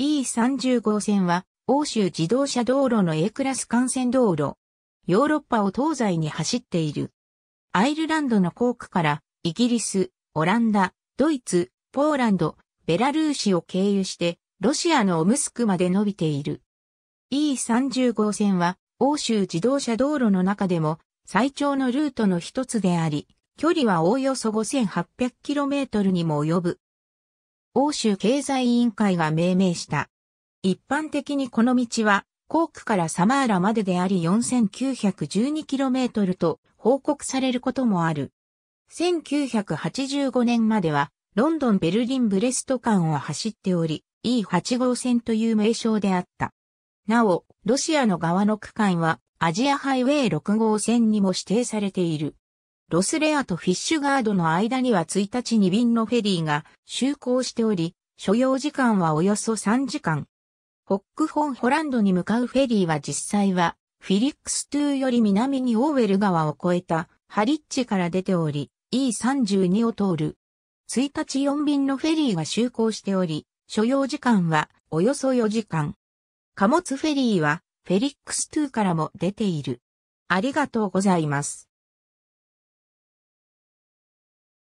E30 号線は、欧州自動車道路の A クラス幹線道路。ヨーロッパを東西に走っている。アイルランドのコークから、イギリス、オランダ、ドイツ、ポーランド、ベラルーシを経由して、ロシアのオムスクまで伸びている。E30 号線は、欧州自動車道路の中でも、最長のルートの一つであり、距離はおおよそ 5800km にも及ぶ。欧州経済委員会が命名した。一般的にこの道は、コークからサマーラまでであり 4912km と報告されることもある。1985年までは、ロンドン・ベルリン・ブレスト間を走っており、E8 号線という名称であった。なお、ロシアの側の区間は、アジアハイウェイ6号線にも指定されている。ロスレアとフィッシュガードの間には1日2便のフェリーが就航しており、所要時間はおよそ3時間。ホックホンホランドに向かうフェリーは実際は、フィリックストゥーより南にオーウェル川を越えたハリッチから出ており、E32 を通る。1日4便のフェリーが就航しており、所要時間はおよそ4時間。貨物フェリーはフェリックストゥーからも出ている。ありがとうございます。